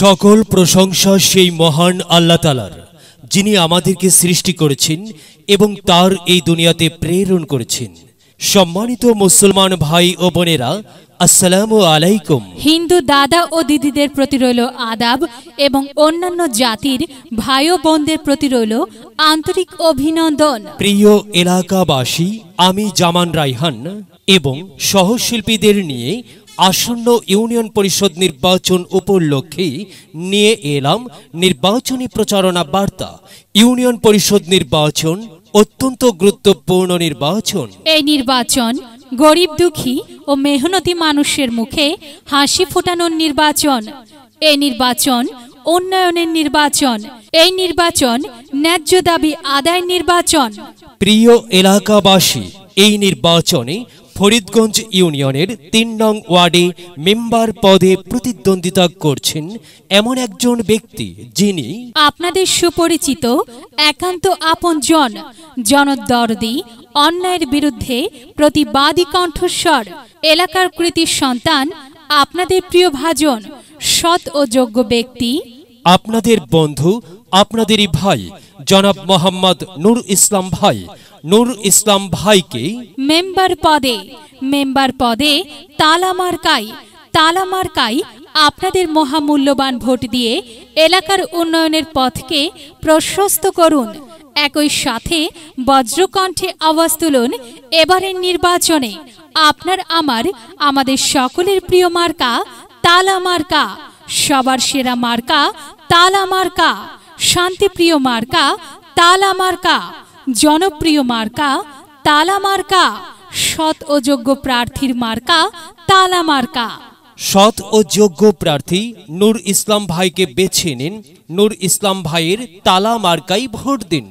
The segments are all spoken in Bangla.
সকল প্রশংসা সেই মহান আল্লাহ তালার যিনি আমাদেরকে সৃষ্টি করেছেন এবং তার এই দুনিয়াতে প্রেরণ করেছেন সম্মানিত মুসলমান ভাই ও বোনেরা আসসালামু আলাইকুম হিন্দু দাদা ও দিদিদের প্রতি রইল আদাব এবং অন্যান্য জাতির ভাই ও বোনদের প্রতি রইল আন্তরিক অভিনন্দন প্রিয় এলাকাবাসী আমি জামান রাইহান এবং সহশিল্পীদের নিয়ে আসন্ন ইউনিয়ন পরিষদ নির্বাচন উপলক্ষে নিয়ে এলাম নির্বাচনী প্রচারণা বার্তা ইউনিয়ন পরিষদ নির্বাচন অত্যন্ত গুরুত্বপূর্ণ নির্বাচন এই নির্বাচন গরিব দুঃখী ও মেহনতি মানুষের মুখে হাসি ফোটানোর নির্বাচন এই নির্বাচন উন্নয়নের নির্বাচন এই নির্বাচন ন্যায্য দাবি আদায় নির্বাচন প্রিয় এলাকাবাসী এই নির্বাচনে ফরিদগঞ্জ ইউনিয়নের তিন নং ওয়ার্ডে মেম্বার পদে প্রতিদ্বন্দ্বিতা করছেন এমন একজন ব্যক্তি যিনি আপনাদের সুপরিচিত একান্ত আপনজন জনদরদি অন্যায়ের বিরুদ্ধে প্রতিবাদী কণ্ঠস্বর এলাকার কৃতির সন্তান আপনাদের প্রিয় ভাজন সৎ ও যোগ্য ব্যক্তি আপনাদের বন্ধু আপনাদেরই ভাই জনাব মোহাম্মদ নূর ইসলাম ভাই নূর ইসলাম ভাইকে মেম্বার পদে মেম্বার পদে তালামার্কাই তালামার্কাই আপনাদের মহামূল্যবান ভোট দিয়ে এলাকার উন্নয়নের পথকে প্রশস্ত করুন একই সাথে বজ্রকণ্ঠে আওয়াজ তুলুন এবারের নির্বাচনে আপনার আমার আমাদের সকলের প্রিয় মার্কা তালা মার্কা সবার সেরা মার্কা তালা মার্কা শান্তিপ্রিয় মার্কা তালা মার্কা জনপ্রিয় মার্কা তালা মার্কা সৎ ও যোগ্য প্রার্থীর মার্কা তালা মার্কা সৎ ও যোগ্য প্রার্থী নূর ইসলাম ভাইকে বেছে নিন নূর ইসলাম ভাইয়ের তালা মার্কাই ভোট দিন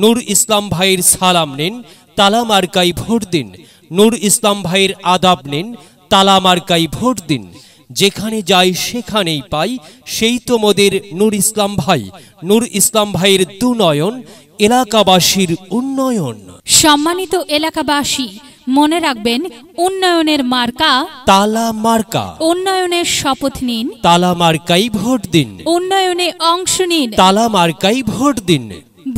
নূর ইসলাম ভাইয়ের সালাম নিন তালা মার্কাই ভোট দিন নূর ইসলাম ভাইয়ের আদাব নিন তালা মার্কাই ভোট দিন যেখানে যাই সেখানেই পাই সেই তোমাদের নূর ইসলাম ভাই নূর ইসলাম ভাইয়ের দুনয়ন এলাকাবাসীর উন্নয়ন সম্মানিত এলাকাবাসী মনে রাখবেন উন্নয়নের মার্কা তালা মার্কা উন্নয়নের শপথ নিন তালা মার্কাই ভোট দিন উন্নয়নে অংশ নিন তালা মার্কাই ভোট দিন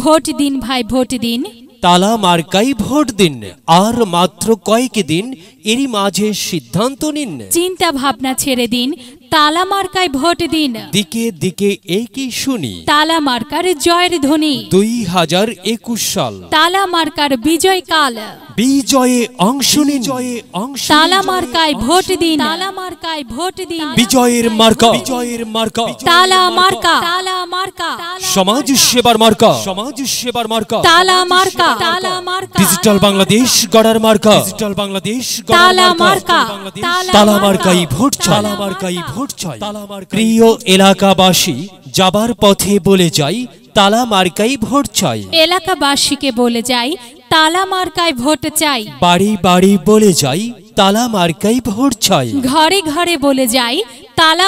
ভোট দিন ভাই ভোট দিন তালা মার্কাই ভোট দিন আর মাত্র কয়েক দিন এরই মাঝে সিদ্ধান্ত নিন চিন্তা ভাবনা ছেড়ে দিন তালা মার্কায় ভোট দিন দিকে দিকে এই কি শুনি তালা মার্কার জয়ের ধ্বনি দুই হাজার একুশ সাল তালা মার্কার বিজয় কাল বিজয়ে অংশ নিন জয়ে অংশ তালা মার্কায় ভোট দিন তালা মার্কায় ভোট দিন বিজয়ের মার্কা বিজয়ের মার্কা তালা মার্কা তালা মার্কা সমাজ সেবার মার্কা সমাজ সেবার মার্কা তালা মার্কা তালা মার্কা ডিজিটাল বাংলাদেশ গড়ার মার্কা ডিজিটাল বাংলাদেশ তালা মার্কা তালা মার্কাই ভোট তালা মার্কাই ভোট ঘুরছয় প্রিয় এলাকাবাসী যাবার পথে বলে যাই তালা ভোট চাই এলাকাবাসীকে বলে যাই তালা ভোট চাই বাড়ি বাড়ি বলে যাই তালা ভোট চাই ঘরে ঘরে বলে যাই তালা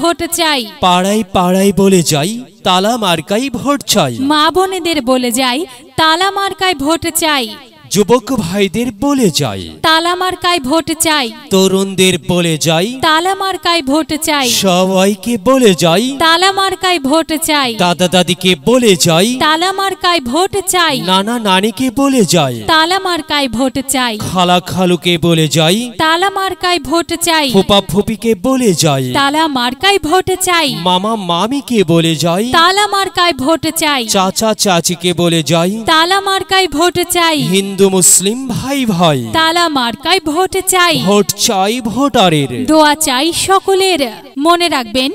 ভোট চাই পাড়ায় পাড়ায় বলে যাই তালামার্কাই ভোট চাই মা বোনেদের বলে যাই তালা ভোট চাই যুবক ভাইদের বলে যাই তালামার কাই ভোট চাই তরুণদের বলে যাই তালামার্কায় ভোট চাই সবাইকে বলে যাই তালামার্কায় ভোট চাই দাদা দাদিকে বলে যাই তালামার্কায় ভোট চাই নানা নানিকে বলে যাই তালামার্কায় ভোট চাই খালা খালুকে বলে যাই তালামার কাই ভোট চাই ফুপা ফুপিকে বলে যাই তালামার্কায় ভোট চাই মামা মামিকে বলে যাই কাই ভোট চাই চাচা চাচিকে বলে যাই কাই ভোট চাই হিন্দু হিন্দু মুসলিম ভাই ভাই তালা মার্কায় ভোট চাই ভোট চাই ভোটারের দোয়া চাই সকলের মনে রাখবেন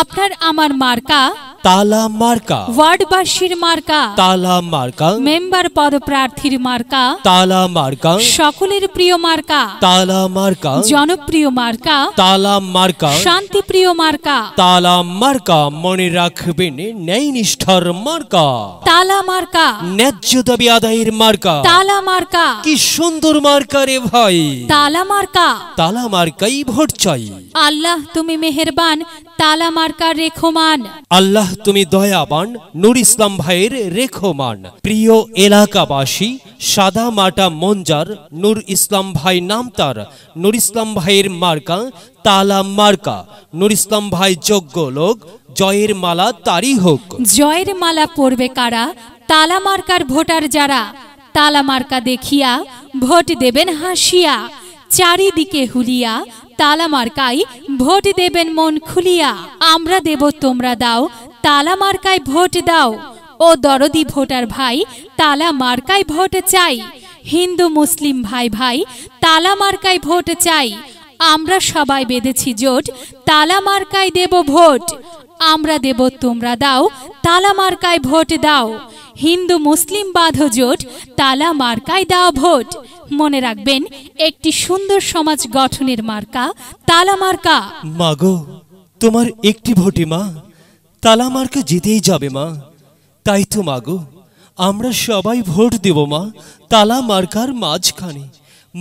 আপনার আমার মার্কা তালা মার্কা ওয়ার্ডবাসীর মার্কা তালা মার্কা মেম্বার পদপ্রার্থীর মার্কা তালা মার্কা সকলের প্রিয় মার্কা তালা মার্কা জনপ্রিয় মার্কা তালা মার্কা শান্তিপ্রিয় মার্কা তালা মার্কা মনে রাখবেন ন্যায় নিষ্ঠার মার্কা তালা মার্কা ন্যায্য দাবি আদায়ের মার্কা তালা মার্কা কি সুন্দর মার্কা রে ভাই তালা মার্কা তালা মার্কাই ভোট চাই আল্লাহ তুমি মেহেরবান তালা মার্কার রেখমান আল্লাহ তুমি দয়াবান ইসলাম ভাইয়ের রেখমান প্রিয় এলাকাবাসী সাদা মাটা মঞ্জার ইসলাম ভাই নাম তার ইসলাম ভাইয়ের মার্কা তালা মার্কা ইসলাম ভাই যোগ্য লোক জয়ের মালা তারই হোক জয়ের মালা পড়বে কারা তালা মার্কার ভোটার যারা তালা মার্কা দেখিয়া ভোট দেবেন হাসিয়া চারিদিকে হুলিয়া তালা ভোট দেবেন মন খুলিয়া আমরা দেব তোমরা দাও তালামার্কায় ভোট দাও ও দরদি ভোটার ভাই তালা মার্কায় ভোট চাই হিন্দু মুসলিম ভাই ভাই তালা মার্কায় ভোট চাই আমরা সবাই বেঁধেছি জোট তালা মার্কায় দেব ভোট আমরা দেব তোমরা দাও তালা মার্কায় ভোট দাও হিন্দু মুসলিম বাঁধ জোট তালা মার্কায় দেওয়া ভোট মনে রাখবেন একটি সুন্দর সমাজ গঠনের মার্কা তালা মার্কা মাগো তোমার একটি ভোটে মা তালা মার্কা জিতেই যাবে মা তাই তো মাগো আমরা সবাই ভোট দেব মা তালা মার্কার মাঝখানে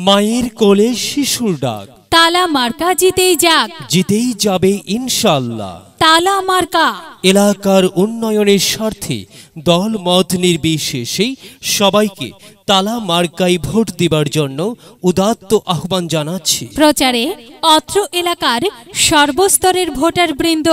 মায়ের কোলে শিশুর ডাক তালা মার্কা জিতেই যাক জিতেই যাবে ইনশাল্লাহ তালা মার্কা এলাকার উন্নয়নের স্বার্থে দল মত নির্বিশেষে সবাইকে তালা মার্কাই ভোট দেবার জন্য উদাত্ত আহ্বান জানাচ্ছি প্রচারে অত্র এলাকার সর্বস্তরের ভোটার বৃন্দ